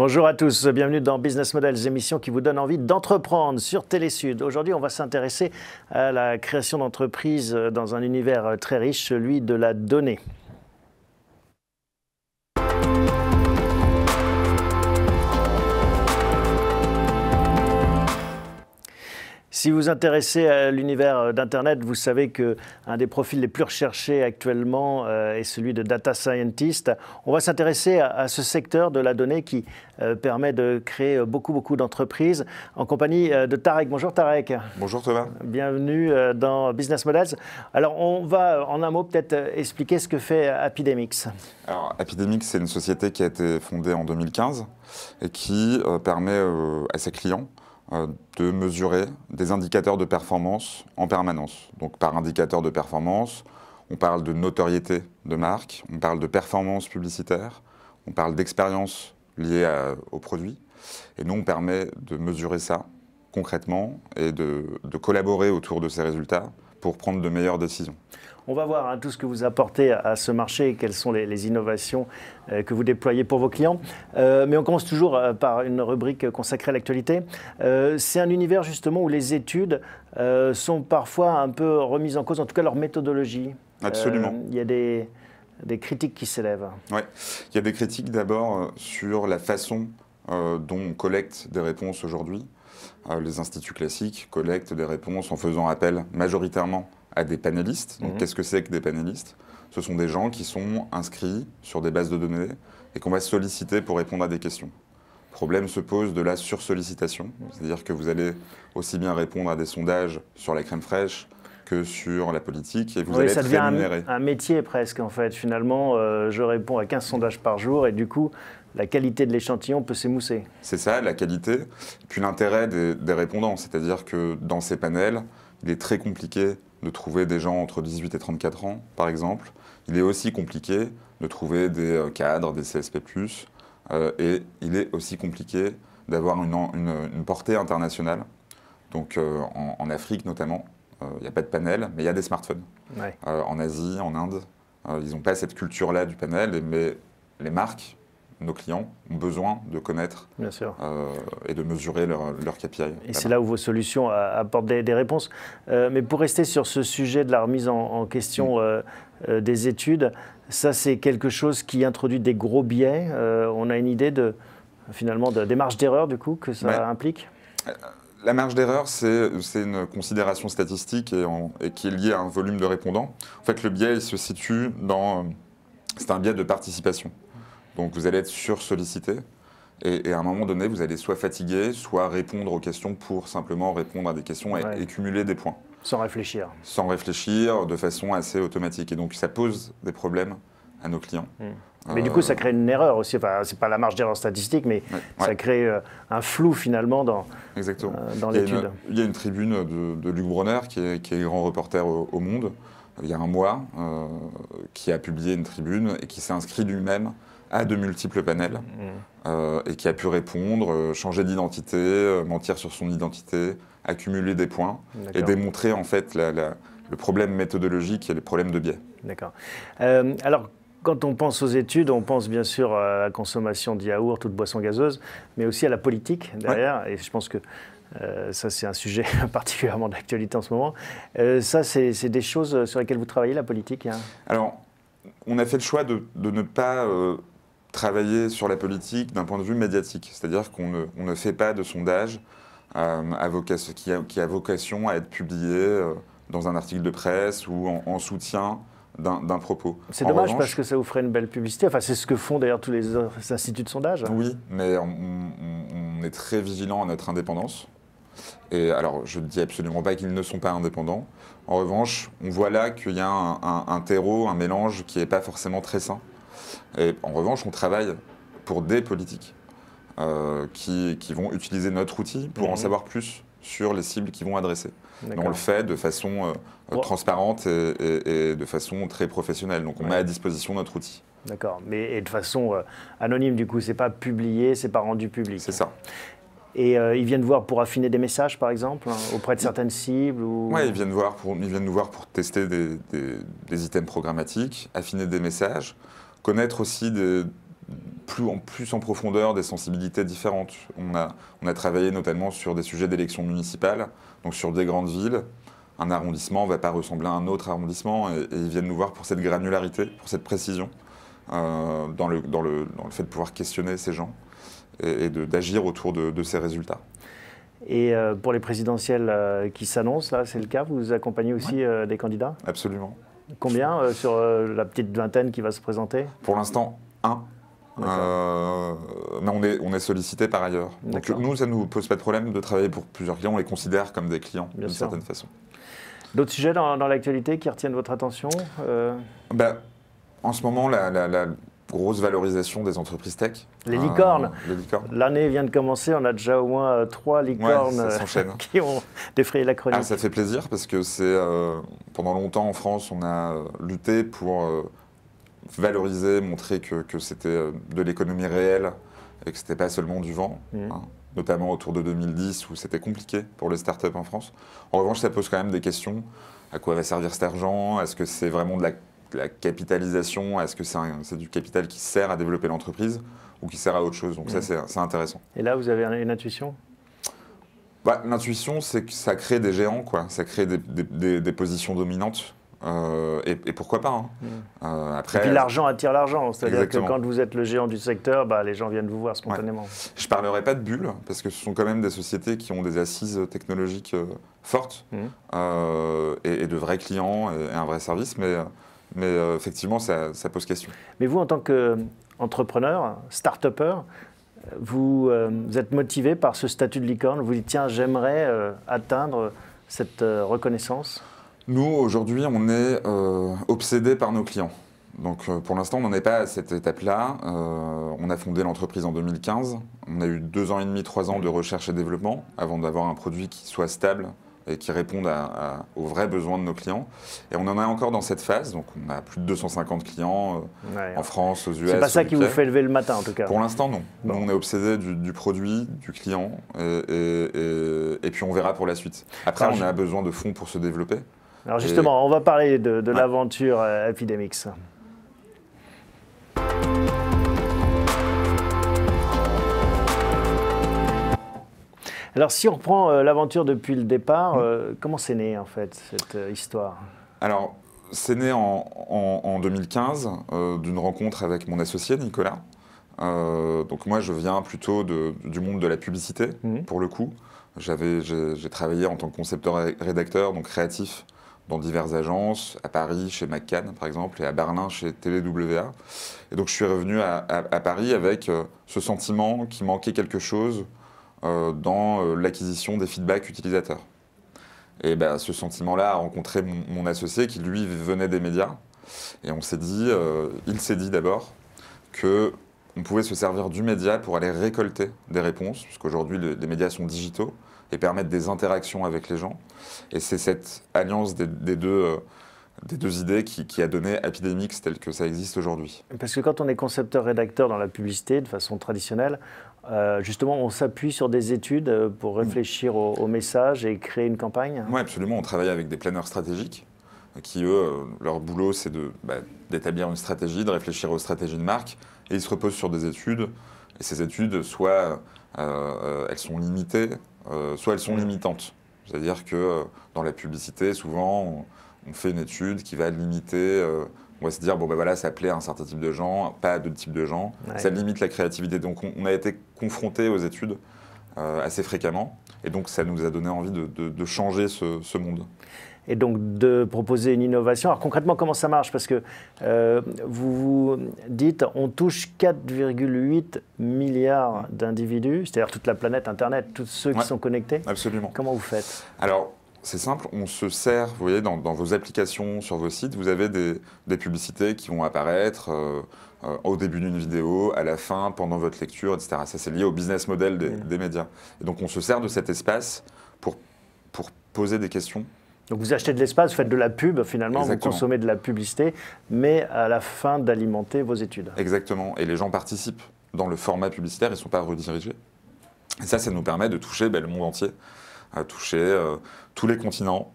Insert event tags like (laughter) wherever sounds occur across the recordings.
Bonjour à tous, bienvenue dans Business Models, émission qui vous donne envie d'entreprendre sur Télésud. Aujourd'hui, on va s'intéresser à la création d'entreprises dans un univers très riche, celui de la donnée. Si vous vous intéressez à l'univers euh, d'Internet, vous savez qu'un des profils les plus recherchés actuellement euh, est celui de data scientist. On va s'intéresser à ce secteur de la donnée qui euh, permet de créer beaucoup, beaucoup d'entreprises en compagnie de Tarek. Bonjour Tarek. Bonjour Thomas. Bienvenue dans Business Models. Alors, on va en un mot peut-être expliquer ce que fait Epidemics. Alors, Epidemics, c'est une société qui a été fondée en 2015 et qui permet à ses clients euh, de mesurer des indicateurs de performance en permanence. Donc par indicateur de performance, on parle de notoriété de marque, on parle de performance publicitaire, on parle d'expérience liée au produit. Et nous, on permet de mesurer ça concrètement et de collaborer autour de ces résultats pour prendre de meilleures décisions. On va voir hein, tout ce que vous apportez à ce marché et quelles sont les, innovations euh, que vous déployez pour vos clients. Euh, mais on commence toujours euh, par une rubrique consacrée à l'actualité. C'est un univers justement où les études sont parfois un peu remises en cause, en tout cas leur méthodologie. Absolument. Il y a des, des critiques qui s'élèvent. Oui, il y a des critiques d'abord sur la façon dont on collecte des réponses aujourd'hui. les instituts classiques collectent des réponses en faisant appel majoritairement à des panélistes. Donc, mhm. qu'est-ce que c'est que des panélistes Ce sont des gens qui sont inscrits sur des bases de données et qu'on va solliciter pour répondre à des questions. Le problème se pose de la sursollicitation, sollicitation c'est-à-dire que vous allez aussi bien répondre à des sondages sur la crème fraîche que sur la politique et vous allez ça être devient rémunéré. Un, un, métier presque en fait. Finalement, euh, je réponds à 15 sondages par jour et du coup, la qualité de l'échantillon peut s'émousser. C'est ça, la qualité. Puis l'intérêt des, des répondants, c'est-à-dire que dans ces panels, il est très compliqué de trouver des gens entre 18 et 34 ans, par exemple. Il est aussi compliqué de trouver des euh, cadres, des CSP+, euh, et il est aussi compliqué d'avoir une, portée internationale. Donc euh, en, Afrique notamment, il n'y a pas de panel, mais il y a des smartphones. en Asie, en Inde, ils n'ont pas cette culture-là du panel, mais les marques nos clients ont besoin de connaître Bien sûr. Euh, et de mesurer leur, leur KPI. Et c'est là où vos solutions apportent des, réponses. Euh, mais pour rester sur ce sujet de la remise en, question mm. euh, des études, ça c'est quelque chose qui introduit des gros biais. on a une idée de finalement de, des marges d'erreur du coup que ça implique la marge d'erreur, c'est une considération statistique et, et, qui est liée à un volume de répondants. En fait, le biais, se situe dans. C'est un biais de participation. Donc vous allez être sursollicité. Et, et, à un moment donné, vous allez soit fatiguer, soit répondre aux questions pour simplement répondre à des questions et, cumuler des points. Sans réfléchir. Sans réfléchir, de façon assez automatique. Et donc ça pose des problèmes à nos clients. Hmm. Euh, mais du coup, ça crée une erreur aussi. Enfin, c'est pas la marge d'erreur statistique, mais ça crée euh, un flou finalement dans, Exactement. Euh, dans l'étude. Il, y a une tribune de, Luc Bronner, qui est, grand reporter au, Monde, il y a un mois, qui a publié une tribune et qui s'est inscrit lui-même à de multiples panels euh, et qui a pu répondre, euh, changer d'identité, euh, mentir sur son identité, accumuler des points et démontrer en fait le problème méthodologique et les problèmes de biais. D'accord. alors, quand on pense aux études, on pense bien sûr à la consommation de yaourt ou de boissons gazeuses, mais aussi à la politique derrière. Et je pense que ça, c'est un sujet (laughs) particulièrement d'actualité en ce moment. ça, c'est des choses sur lesquelles vous travaillez, la politique hein Alors, on a fait le choix de, ne pas travailler sur la politique d'un point de vue médiatique, c'est-à-dire qu'on ne, fait pas de sondage euh, qui, a, vocation à être publié euh, dans un article de presse ou en, soutien d'un propos. C'est dommage parce que ça vous une belle publicité. Enfin, c'est ce que font d'ailleurs tous les instituts de sondage. Oui, mais on, est très vigilant à notre indépendance. Et alors, je ne dis absolument pas qu'ils ne sont pas indépendants. En revanche, on voit là qu'il y a un, terreau, un mélange qui n'est pas forcément très sain. Et en revanche, on travaille pour des politiques euh, qui, vont utiliser notre outil pour en mhm. savoir plus sur les cibles qu'ils vont adresser. on le fait de façon euh, transparente et, de façon très professionnelle. Donc on met à disposition notre outil. D'accord, mais de façon euh, anonyme du coup, c'est pas publié, c'est pas rendu public. C'est ça. Et ils viennent voir pour affiner des messages, par exemple, hein, auprès de certaines cibles ou... Oui, ils, viennent voir ils viennent nous voir pour tester des items programmatiques, affiner des messages connaître aussi plus en, plus en profondeur des sensibilités différentes. On a, travaillé notamment sur des sujets d'élections municipales, donc sur des grandes villes. Un arrondissement ne va pas ressembler à un autre arrondissement et, ils viennent nous voir pour cette granularité, pour cette précision, euh, dans, le, fait de pouvoir questionner ces gens et, d'agir autour de, ces résultats. Et euh, pour les présidentielles euh, qui s'annoncent, là, c'est le cas, vous accompagnez aussi des candidats Absolument. Combien euh, sur euh, la petite vingtaine qui va se présenter Pour l'instant, un. Euh, mais on est, on est sollicité par ailleurs. Donc nous, ça ne nous pose pas de problème de travailler pour plusieurs clients, on les considère comme des clients d'une certaine façon. D'autres sujets dans, l'actualité qui retiennent votre attention ben, En ce moment, la, grosse valorisation des entreprises tech. Les licornes. L'année vient de commencer, on a déjà au moins euh, trois licornes euh, (laughs) qui ont défrayé la chronique. Ah, ça fait plaisir parce que c'est euh, pendant longtemps en France, on a lutté pour valoriser, montrer que, c'était de l'économie réelle et que c'était pas seulement du vent. Mmh. Hein. notamment autour de 2010 où c'était compliqué pour les startups en France. En revanche, ça pose quand même des questions. À quoi va servir cet argent Est-ce que c'est vraiment de la la capitalisation, est-ce que c'est du capital qui sert à développer l'entreprise ou qui sert à autre chose Donc ça, mm. c'est intéressant. Et là, vous avez une intuition bah, L'intuition, c'est que ça crée des géants, quoi. ça crée des, positions dominantes. Euh, et, pourquoi pas hein. mm. euh, après, Et puis euh, l'argent attire l'argent, c'est-à-dire que quand vous êtes le géant du secteur, bah, les gens viennent vous voir spontanément. Je ne parlerai pas de bulles, parce que ce sont quand même des sociétés qui ont des assises technologiques fortes mm. et, de vrais clients et, et un vrai service, mais mais euh, effectivement, ça, pose question. Mais vous, en tant qu'entrepreneur, start-upper, euh, vous, êtes motivé par ce statut de licorne Vous dites, tiens, j'aimerais euh, atteindre cette reconnaissance Nous, aujourd'hui, on est obsédé par nos clients. Donc pour l'instant, on n'en est pas à cette étape-là. on a fondé l'entreprise en 2015. On a eu deux ans et demi, trois ans de recherche et développement avant d'avoir un produit qui soit stable, et qui répondent aux vrais besoins de nos clients. Et on en est encore dans cette phase, donc on a plus de 250 clients euh, en France, aux US. C'est pas ça qui vous fait lever le matin en tout cas. Pour l'instant, non. Nous, on est obsédé du, produit, du client, et, puis on verra pour la suite. Après, on a besoin de fonds pour se développer. Alors justement, on va parler de, l'aventure euh, Epidemics. Alors si on reprend euh, l'aventure depuis le départ, euh, comment c'est né en fait cette euh, histoire Alors c'est né en, 2015 d'une rencontre avec mon associé Nicolas. donc moi je viens plutôt du monde de la publicité mmh. pour le coup. j'ai, travaillé en tant que concepteur rédacteur, donc créatif dans diverses agences, à Paris chez McCann par exemple, et à Berlin chez TVWA. Et donc je suis revenu à, Paris avec ce sentiment qu'il manquait quelque chose euh, dans euh, l'acquisition des feedbacks utilisateurs. Et ben, ce sentiment-là a rencontré mon, associé qui, lui, venait des médias. Et on s'est dit, euh, il s'est dit d'abord que on pouvait se servir du média pour aller récolter des réponses, puisqu'aujourd'hui les médias sont digitaux et permettent des interactions avec les gens. Et c'est cette alliance des, deux. des deux idées qui, qui a donné Epidemics tel que ça existe aujourd'hui. Parce que quand on est concepteur-rédacteur dans la publicité, de façon traditionnelle, euh, justement, on s'appuie sur des études euh, pour mm. réfléchir au, messages message et créer une campagne Oui, absolument. On travaille avec des planeurs stratégiques qui, eux, leur boulot, c'est bah, d'établir une stratégie, de réfléchir aux stratégies de marque. Et ils se reposent sur des études. Et ces études, soit euh, elles sont limitées, soit elles sont mm. limitantes. C'est-à-dire que dans la publicité, souvent, on, fait une étude qui va limiter on va se dire, bon ben voilà, ça plaît à un certain type de gens, pas à d'autres types de gens. Ça limite la créativité. Donc on, a été confrontés aux études euh, assez fréquemment. Et donc, ça nous a donné envie de, changer ce, monde. Et donc, de proposer une innovation. Alors, concrètement, comment ça marche Parce que euh, vous vous dites, on touche 4,8 milliards d'individus, c'est-à-dire toute la planète Internet, tous ceux qui sont connectés. Absolument. Comment vous faites Alors, c'est simple, on se sert, vous voyez, dans, vos applications, sur vos sites, vous avez des, publicités qui vont apparaître. Euh, euh, au début d'une vidéo, à la fin, pendant votre lecture, etc. Ça, c'est lié au business model des, médias. donc, on se sert de cet espace pour, poser des questions. Donc, vous achetez de l'espace, vous faites de la pub, finalement, vous consommez de la publicité, mais à la fin d'alimenter vos études. Exactement. Et les gens participent dans le format publicitaire, ils ne sont pas redirigés. Et ça, ça nous permet de toucher ben, le monde entier, à toucher euh, tous les continents,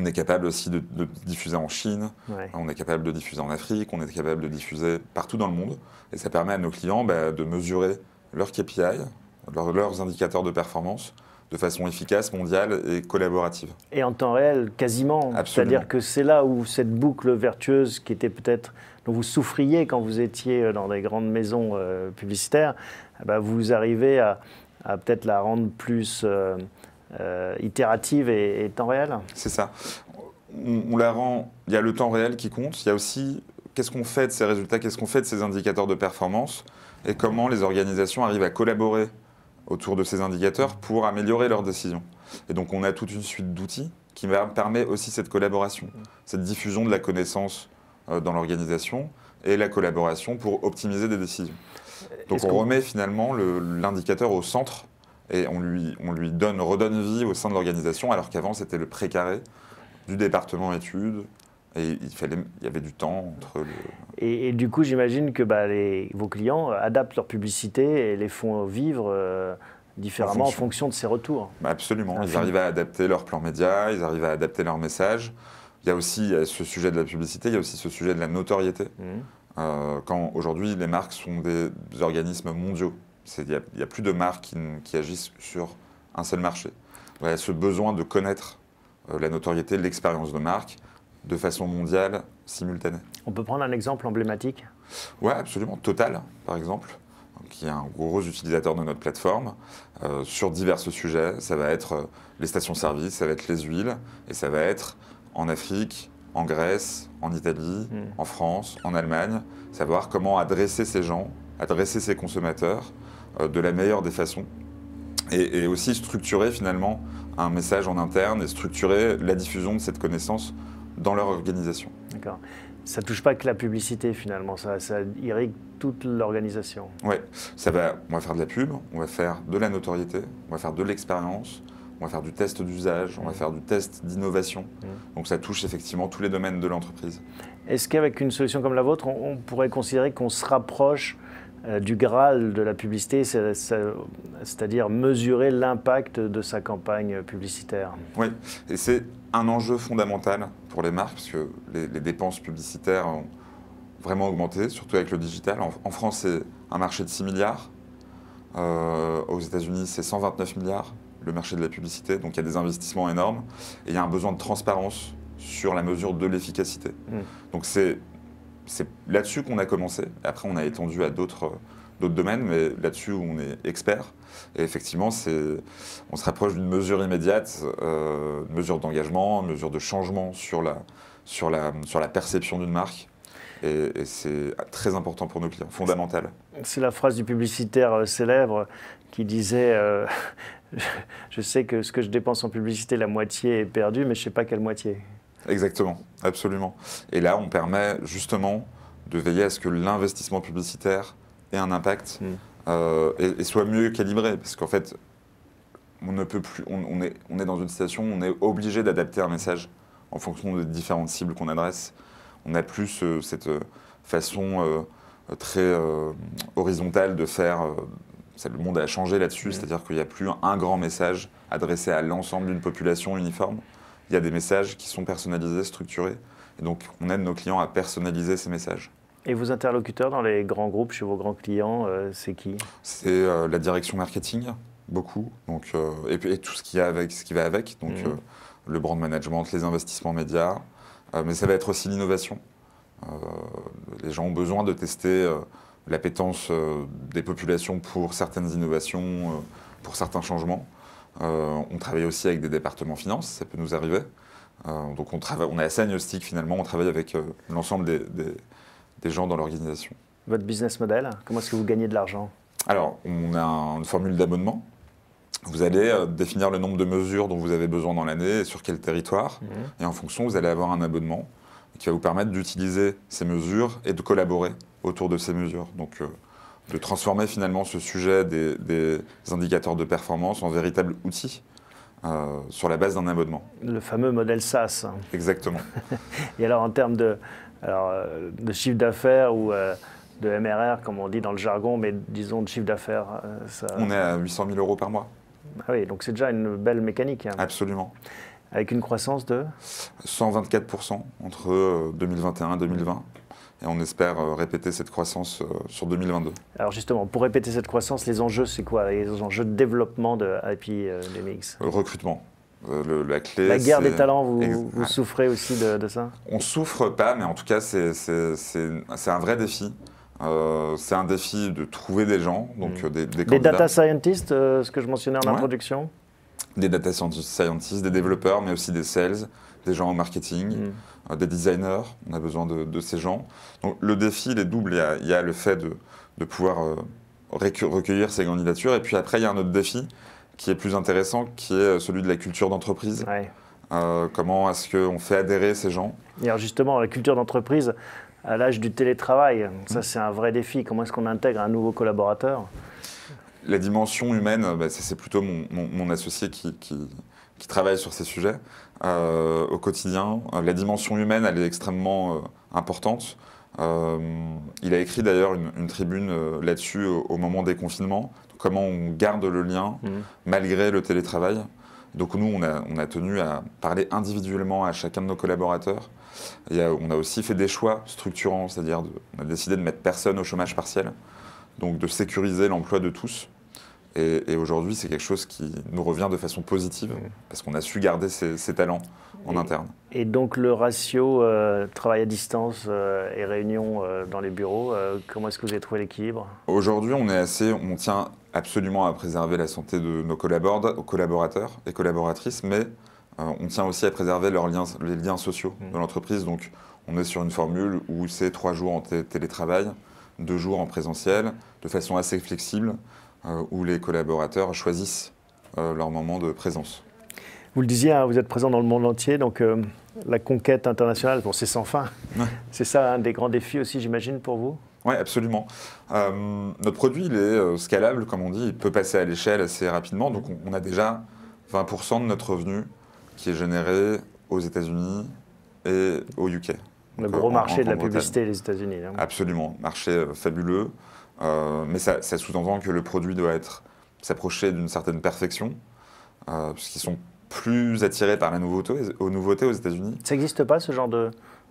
on est capable aussi de, diffuser en Chine, on est capable de diffuser en Afrique, on est capable de diffuser partout dans le monde. Et ça permet à nos clients bah, de mesurer leurs KPI, leurs indicateurs de performance, de façon efficace, mondiale et collaborative. Et en temps réel, quasiment. C'est-à-dire que c'est là où cette boucle vertueuse qui était peut-être dont vous souffriez quand vous étiez euh, dans des grandes maisons euh, publicitaires, bah, vous arrivez à, peut-être la rendre plus, euh, euh, itérative et, temps réel C'est ça. On, on, la rend. Il y a le temps réel qui compte. Il y a aussi qu'est-ce qu'on fait de ces résultats, qu'est-ce qu'on fait de ces indicateurs de performance et comment les organisations arrivent à collaborer autour de ces indicateurs pour améliorer leurs décisions. Et donc on a toute une suite d'outils qui permet aussi cette collaboration, cette diffusion de la connaissance euh, dans l'organisation et la collaboration pour optimiser des décisions. Euh, donc on remet finalement l'indicateur au centre et on lui, on lui donne, redonne vie au sein de l'organisation, alors qu'avant c'était le précaré du département études. Et il, fallait, il y avait du temps entre le... Et, du coup, j'imagine que bah, les, vos clients adaptent leur publicité et les font vivre euh, différemment en fonction. de ces retours. Bah, absolument. Ils arrivent à adapter leur plan média, ils arrivent à adapter leur message. Il y a aussi ce sujet de la publicité, il y a aussi ce sujet de la notoriété. Mmh. Euh, quand aujourd'hui, les marques sont des organismes mondiaux. Il n'y a, plus de marques qui, agissent sur un seul marché. Il y a ce besoin de connaître euh, la notoriété, l'expérience de marque de façon mondiale, simultanée. On peut prendre un exemple emblématique Oui, absolument. Total, par exemple, qui est un gros utilisateur de notre plateforme, euh, sur divers sujets. Ça va être euh, les stations-service, ça va être les huiles, et ça va être en Afrique, en Grèce, en Italie, hmm. en France, en Allemagne, savoir comment adresser ces gens, adresser ces consommateurs euh, de la meilleure des façons. Et, aussi structurer finalement un message en interne et structurer la diffusion de cette connaissance dans leur organisation. D'accord. Ça touche pas que la publicité finalement, ça, ça irrigue toute l'organisation. Oui, ça va. On va faire de la pub, on va faire de la notoriété, on va faire de l'expérience, on va faire du test d'usage, on va mmh. faire du test d'innovation. Mmh. Donc ça touche effectivement tous les domaines de l'entreprise. Est-ce qu'avec une solution comme la vôtre, on pourrait considérer qu'on se rapproche euh, du Graal de la publicité, c'est-à-dire mesurer l'impact de sa campagne publicitaire. Oui, et c'est un enjeu fondamental pour les marques, parce que les, dépenses publicitaires ont vraiment augmenté, surtout avec le digital. En, France, c'est un marché de 6 milliards. Euh, aux États-Unis, c'est 129 milliards, le marché de la publicité. Donc il y a des investissements énormes. Et il y a un besoin de transparence sur la mesure de l'efficacité. Mm. Donc c'est c'est là-dessus qu'on a commencé. Après, on a étendu à d'autres d'autres domaines, mais là-dessus on est expert. Et effectivement, on se rapproche d'une mesure immédiate, euh, mesure d'engagement, mesure de changement sur la, sur la, perception d'une marque. Et, c'est très important pour nos clients, fondamental. C'est la phrase du publicitaire euh, célèbre qui disait je, euh, (laughs) je sais que ce que je dépense en publicité, la moitié est perdue, mais je ne sais pas quelle moitié. Exactement, absolument. Et là, on permet justement de veiller à ce que l'investissement publicitaire ait un impact mm. euh, et, soit mieux calibré, parce qu'en fait, on ne peut plus, on, est, dans une situation où on est obligé d'adapter un message en fonction des différentes cibles qu'on adresse. On n'a plus euh, cette euh, façon très horizontale de faire. le monde a changé là-dessus, mm. c'est-à-dire qu'il n'y a plus un grand message adressé à l'ensemble d'une population uniforme il y a des messages qui sont personnalisés, structurés. Et donc, on aide nos clients à personnaliser ces messages. Et vos interlocuteurs dans les grands groupes, chez vos grands clients, euh, c'est qui C'est euh, la direction marketing, beaucoup, donc, euh, et, tout ce qui, a avec, ce qui va avec, donc mhm. le brand management, les investissements médias, mais ça va être aussi l'innovation. les gens ont besoin de tester l'appétence des populations pour certaines innovations, pour certains changements. Euh, on travaille aussi avec des départements finances, ça peut nous arriver. Euh, donc on, travaille, on est assez agnostique finalement, on travaille avec euh, l'ensemble des, gens dans l'organisation. Votre business model, comment est-ce que vous gagnez de l'argent alors, on a une formule d'abonnement. Vous allez définir le nombre de mesures dont vous avez besoin dans l'année et sur quel territoire. Mhm. Et en fonction, vous allez avoir un abonnement qui va vous permettre d'utiliser ces mesures et de collaborer autour de ces mesures. Donc, de transformer finalement ce sujet des, indicateurs de performance en véritable outil euh, sur la base d'un abonnement. Le fameux modèle SaaS. Exactement. (laughs) Et alors en termes de, euh, de chiffre d'affaires ou euh, de MRR, comme on dit dans le jargon, mais disons de chiffre d'affaires, On est à 800 000 euros par mois. Ah oui, donc c'est déjà une belle mécanique. Hein. Absolument. Avec une croissance de 124% entre 2021 et 2020 et on espère euh, répéter cette croissance euh, sur 2022. Alors justement, pour répéter cette croissance, les enjeux, c'est quoi Les enjeux de développement de IPMX euh, Le recrutement. Le, la, clé, la guerre des talents, vous, vous ah. souffrez aussi de, ça On souffre pas, mais en tout cas, c'est un vrai défi. c'est un défi de trouver des gens, donc mm. des, des, data scientists, ce que je mentionnais en introduction Des data scientists, des développeurs, mais aussi des sales des gens en marketing, mm. euh, des designers, on a besoin de, ces gens. Donc le défi, il est double. Il y a, le fait de, de pouvoir euh, recueillir ces candidatures, et puis après, il y a un autre défi qui est plus intéressant, qui est euh, celui de la culture d'entreprise. comment est-ce qu'on fait adhérer ces gens Et justement, la culture d'entreprise, à l'âge du télétravail, ça mm. c'est un vrai défi. Comment est-ce qu'on intègre un nouveau collaborateur La dimension humaine, bah, c'est plutôt mon, associé qui qui travaillent sur ces sujets euh, au quotidien. Euh, la dimension humaine, elle est extrêmement euh, importante. il a écrit d'ailleurs une, tribune là-dessus au, moment des confinements, comment on garde le lien mmh. malgré le télétravail. Donc nous, on a, tenu à parler individuellement à chacun de nos collaborateurs. on a aussi fait des choix structurants, c'est-à-dire on a décidé de mettre personne au chômage partiel, donc de sécuriser l'emploi de tous. Et, aujourd'hui, c'est quelque chose qui nous revient de façon positive, mm. parce qu'on a su garder ses, talents en interne. Et donc le ratio euh, travail à distance euh, et réunion euh, dans les bureaux, comment est-ce que vous avez trouvé l'équilibre Aujourd'hui, on est assez, on tient absolument à préserver la santé de nos collaborateurs et collaboratrices, mais on tient aussi à préserver leurs liens, les liens sociaux mm. de l'entreprise. Donc on est sur une formule où c'est trois jours en télétravail, deux jours en présentiel, de façon assez flexible. Euh, où les collaborateurs choisissent euh, leur moment de présence. Vous le disiez, hein, vous êtes présent dans le monde entier, donc euh, la conquête internationale, bon, c'est sans fin. C'est ça un des grands défis aussi, j'imagine, pour vous Oui, absolument. notre produit, il est scalable, comme on dit, il peut passer à l'échelle assez rapidement. Donc on, a déjà 20% de notre revenu qui est généré aux États-Unis et au UK. Le gros marché de la publicité, les États-Unis. Hein. Absolument, marché fabuleux. Euh, mais ça, sous-entend que le produit doit être s'approcher d'une certaine perfection, euh, puisqu'ils sont plus attirés par la nouveauté aux nouveautés aux États-Unis. Ça n'existe pas ce genre de,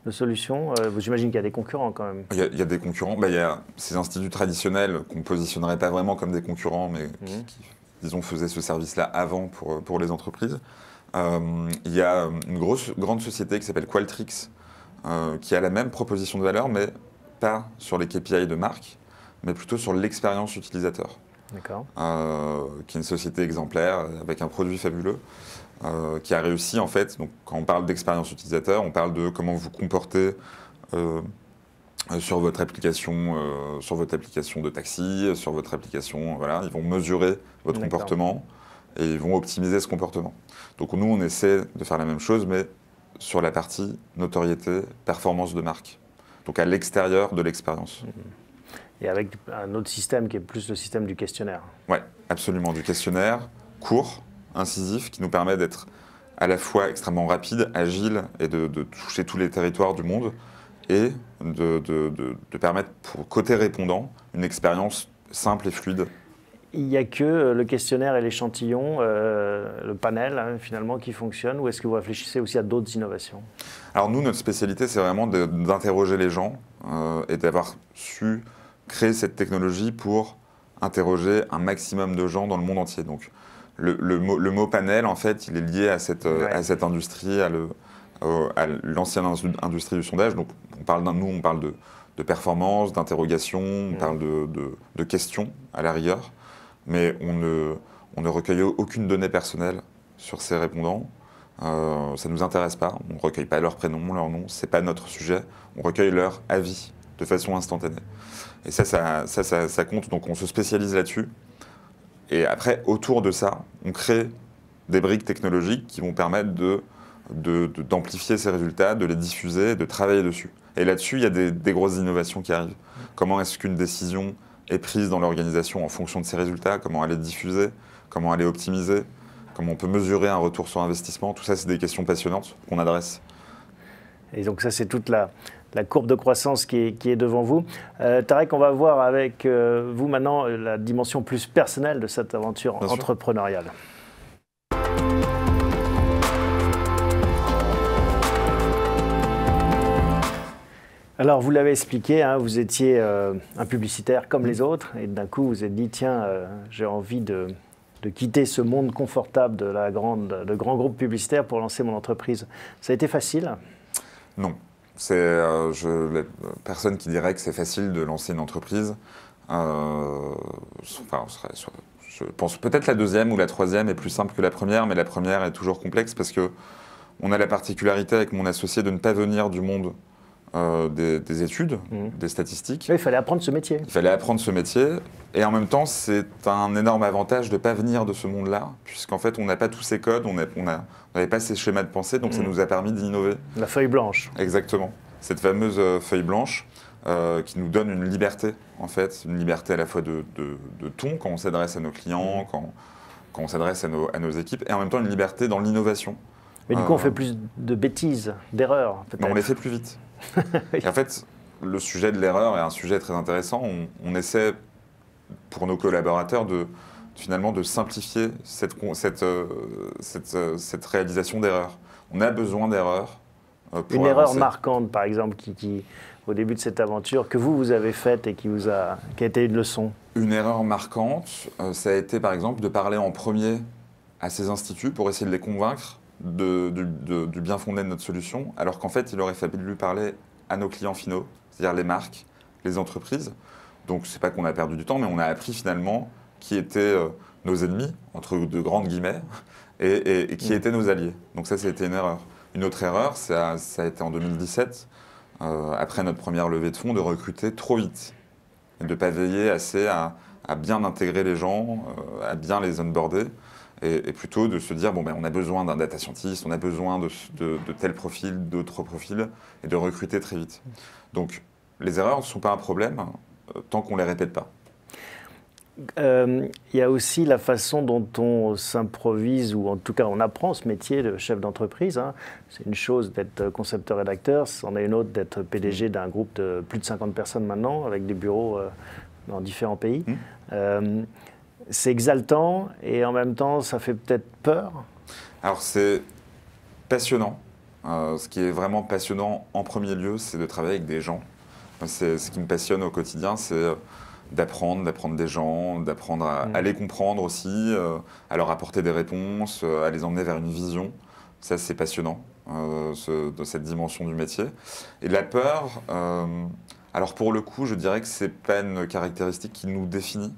solution euh, Vous imaginez qu'il y a des concurrents quand même. Il y a, des concurrents. Bah, il y a ces instituts traditionnels qu'on positionnerait pas vraiment comme des concurrents, mais qui, mhm. faisaient ce service-là avant pour, pour les entreprises. il y a une grosse, grande société qui s'appelle Qualtrics, qui a la même proposition de valeur, mais pas sur les KPI de marque, mais plutôt sur l'expérience utilisateur. D'accord. Euh, qui est une société exemplaire avec un produit fabuleux euh, qui a réussi en fait. Donc, quand on parle d'expérience utilisateur, on parle de comment vous comportez euh, sur votre application, sur votre application de taxi, sur votre application. Voilà, ils vont mesurer votre comportement et ils vont optimiser ce comportement. Donc, nous, on essaie de faire la même chose, mais sur la partie notoriété, performance de marque. Donc, à l'extérieur de l'expérience. Mhm et avec un autre système qui est plus le système du questionnaire. Oui, absolument, du questionnaire court, incisif, qui nous permet d'être à la fois extrêmement rapide, agile et de, toucher tous les territoires du monde et de, permettre pour côté répondant une expérience simple et fluide. Il n'y a que euh, le questionnaire et l'échantillon, euh, le panel hein, finalement qui fonctionne ou est-ce que vous réfléchissez aussi à d'autres innovations Alors nous, notre spécialité, c'est vraiment d'interroger les gens euh, et d'avoir su créer cette technologie pour interroger un maximum de gens dans le monde entier. Donc, le, mot, panel, en fait, il est lié à cette, euh, industrie, à, à l'ancienne industrie du sondage. Donc, on parle d'un, nous, on parle de, performance, d'interrogation, on parle de, questions à la rigueur, mais on ne, recueille aucune donnée personnelle sur ces répondants. Euh, ça ne nous intéresse pas, on ne recueille pas leur prénom, leur nom, c'est pas notre sujet, on recueille leur avis de façon instantanée. Et ça ça, ça, compte. Donc on se spécialise là-dessus. Et après, autour de ça, on crée des briques technologiques qui vont permettre de d'amplifier ces résultats, de les diffuser, de travailler dessus. Et là-dessus, il y a des, des, grosses innovations qui arrivent. Comment est-ce qu'une décision est prise dans l'organisation en fonction de ces résultats Comment elle est diffusée Comment elle est optimisée Comment on peut mesurer un retour sur investissement Tout ça, c'est des questions passionnantes qu'on adresse. Et donc ça, c'est toute la, la courbe de croissance qui est, devant vous. Euh, Tarek, on va voir avec euh, vous maintenant euh, la dimension plus personnelle de cette aventure entrepreneuriale. Alors, vous l'avez expliqué, hein, vous étiez euh, un publicitaire comme les autres, et d'un coup, vous vous êtes dit, tiens, j'ai envie de, quitter ce monde confortable de la grande, de grands groupes publicitaires pour lancer mon entreprise. Ça a été facile Non, c'est euh, personne qui dirait que c'est facile de lancer une entreprise. Euh, je pense peut-être la deuxième ou la troisième est plus simple que la première, mais la première est toujours complexe parce que on a la particularité avec mon associé de ne pas venir du monde euh, des, études, mmh. des statistiques. il fallait apprendre ce métier. Il fallait apprendre ce métier. Et en même temps, c'est un énorme avantage de ne pas venir de ce monde-là, puisqu'en fait, on n'a pas tous ces codes, on n'avait pas ces schémas de pensée, donc ça mmh. nous a permis d'innover. La feuille blanche. Exactement. Cette fameuse euh, feuille blanche euh, qui nous donne une liberté, en fait, une liberté à la fois de, ton quand on s'adresse à nos clients, mmh. quand, on s'adresse à nos, équipes, et en même temps une liberté dans l'innovation. Mais du coup, on fait plus de bêtises, d'erreurs. on les fait plus vite. (laughs) en fait, le sujet de l'erreur est un sujet très intéressant. On, essaie, pour nos collaborateurs, de, finalement de simplifier cette, euh, euh, réalisation d'erreur. On a besoin d'erreurs. Euh, une erreur marquante, par exemple, qui, qui, au début de cette aventure, que vous, vous avez faite et qui, vous a, qui a été une leçon Une erreur marquante, ça a été, par exemple, de parler en premier à ces instituts pour essayer de les convaincre du, bien fondé de notre solution, alors qu'en fait, il aurait fallu parler à nos clients finaux, c'est-à-dire les marques, les entreprises. Donc, c'est pas qu'on a perdu du temps, mais on a appris finalement qui étaient euh, nos ennemis, entre de grandes guillemets, (laughs) et, qui mm. étaient nos alliés. Donc, ça, c'était une erreur. Une autre erreur, ça, a été en 2017, euh, après notre première levée de fonds, de recruter trop vite et de ne pas veiller assez à, bien intégrer les gens, euh, à bien les onboarder et, plutôt de se dire bon ben on a besoin d'un data scientist, on a besoin de, tel profil, d'autres profils, et de recruter très vite. Donc les erreurs ne sont pas un problème euh, tant qu'on ne les répète pas. Euh, il y a aussi la façon dont on s'improvise, ou en tout cas on apprend ce métier de chef d'entreprise. Hein. C'est une chose d'être concepteur-rédacteur, c'en est une autre d'être PDG d'un groupe de plus de 50 personnes maintenant, avec des bureaux euh, dans différents pays. Mmh c'est exaltant et en même temps ça fait peut-être peur Alors c'est passionnant. Euh, ce qui est vraiment passionnant en premier lieu, c'est de travailler avec des gens. C'est ce qui me passionne au quotidien, c'est euh, d'apprendre, d'apprendre des gens, d'apprendre à, mm. les comprendre aussi, euh, à leur apporter des réponses, à les emmener vers une vision. Ça, c'est passionnant, de cette dimension du métier. Et la peur, alors pour le coup, je dirais que c'est pas une caractéristique qui nous définit.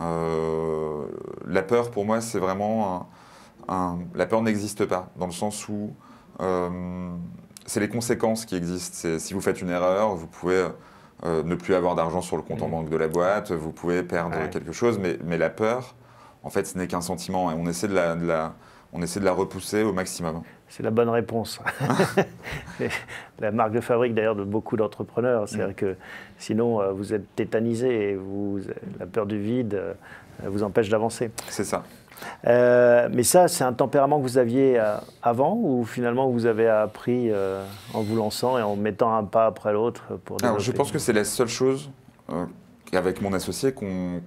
Euh, la peur, pour moi, c'est vraiment... la peur n'existe pas, dans le sens où euh, c'est les conséquences qui existent. Si vous faites une erreur, vous pouvez euh, ne plus avoir d'argent sur le compte en mmh. banque de la boîte, vous pouvez perdre quelque chose, mais, la peur, en fait, ce n'est qu'un sentiment. Et on essaie de la, on essaie de la repousser au maximum. C'est la bonne réponse. (laughs) la marque de fabrique d'ailleurs de beaucoup d'entrepreneurs. cest que sinon, euh, vous êtes tétanisé et vous, la peur du vide euh, vous empêche d'avancer. C'est ça. Euh, mais ça, c'est un tempérament que vous aviez avant ou finalement vous avez appris en vous lançant et en mettant un pas après l'autre pour je pense que c'est la seule chose avec mon associé qu'on,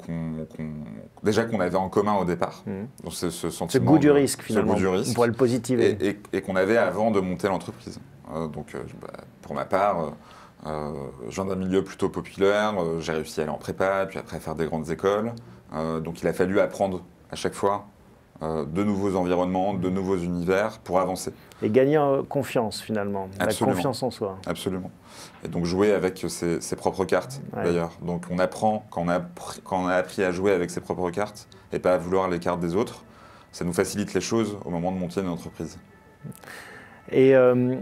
déjà qu'on avait en commun au départ. Mhm. Donc ce, sentiment. Ce goût du risque finalement. Ce goût le positiver. Et, qu'on avait avant de monter l'entreprise. Euh, donc euh, bah, pour ma part, euh, je viens d'un milieu plutôt populaire, j'ai réussi à aller en prépa, puis après faire des grandes écoles. donc il a fallu apprendre à chaque fois euh, de nouveaux environnements, de nouveaux univers pour avancer. Et gagner confiance finalement, la confiance en soi. Absolument. Et donc jouer avec euh, ses, propres cartes d'ailleurs. Donc on apprend quand on, a, appris à jouer avec ses propres cartes et pas à vouloir les cartes des autres, ça nous facilite les choses au moment de monter une entreprise. Et euh,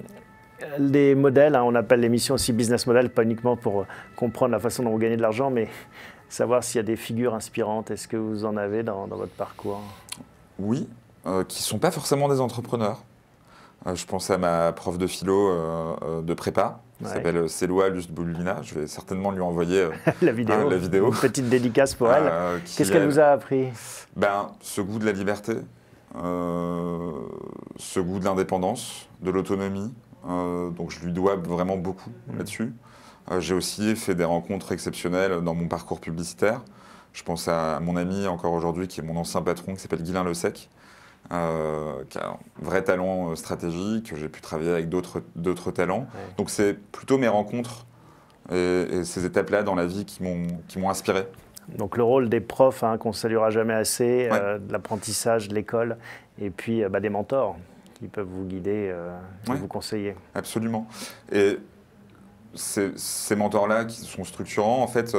les modèles, hein, on appelle les missions aussi business model, pas uniquement pour comprendre la façon dont vous gagnez de l'argent, mais savoir s'il y a des figures inspirantes. Est-ce que vous en avez dans votre parcours oui, euh, qui ne sont pas forcément des entrepreneurs. Euh, je pense à ma prof de philo euh, de prépa, qui s'appelle ouais. Céloa Lustboulina. Je vais certainement lui envoyer (laughs) la, vidéo, (laughs) la vidéo. Une petite dédicace pour elle. Qu'est-ce qu'elle nous a appris ben, Ce goût de la liberté, ce goût de l'indépendance, de l'autonomie. donc je lui dois vraiment beaucoup mm. là-dessus. J'ai aussi fait des rencontres exceptionnelles dans mon parcours publicitaire. Je pense à mon ami encore aujourd'hui, qui est mon ancien patron, qui s'appelle Guilain Le euh, qui a un vrai talent euh, stratégique. J'ai pu travailler avec d'autres talents. Donc c'est plutôt mes rencontres et, ces étapes-là dans la vie qui m'ont inspiré. Donc le rôle des profs, hein, qu'on ne saluera jamais assez, euh, de l'apprentissage, de l'école, et puis bah, des mentors qui peuvent vous guider, et vous conseiller. Absolument. Et ces mentors-là qui sont structurants, en fait,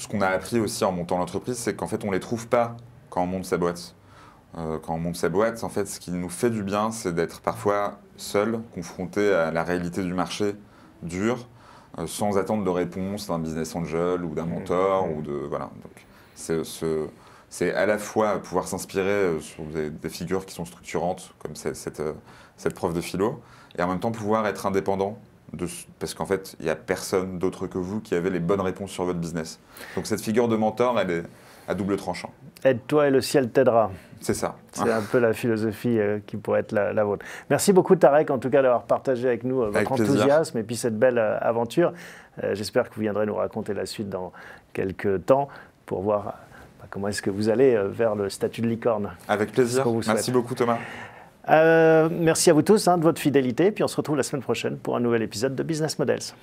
ce qu'on a appris aussi en montant l'entreprise, c'est qu'en fait, on ne les trouve pas quand on monte sa boîte. Euh, quand on monte sa boîte, en fait, ce qui nous fait du bien, c'est d'être parfois seul, confronté à la réalité du marché dur, euh, sans attendre de réponse d'un business angel ou d'un mmh. mentor. Mmh. Ou de, voilà. c'est, c'est à la fois pouvoir s'inspirer euh, sur des, figures qui sont structurantes, comme cette, cette, cette prof de philo, et en même temps pouvoir être indépendant parce qu'en fait, il n'y a personne d'autre que vous qui avez les bonnes réponses sur votre business. Donc cette figure de mentor, elle est à double tranchant. Aide-toi et le ciel t'aidera. C'est ça. C'est un peu la philosophie euh, qui pourrait être la, vôtre. Merci beaucoup Tarek, en tout cas d'avoir partagé avec nous euh, votre enthousiasme et puis cette belle euh, aventure. J'espère que vous viendrez nous raconter la suite dans quelques temps pour voir bah, comment est-ce que vous allez vers le statut de licorne. Avec plaisir. Merci beaucoup Thomas. Euh, merci à vous tous hein, de votre fidélité, puis on se retrouve la semaine prochaine pour un nouvel épisode de Business Models.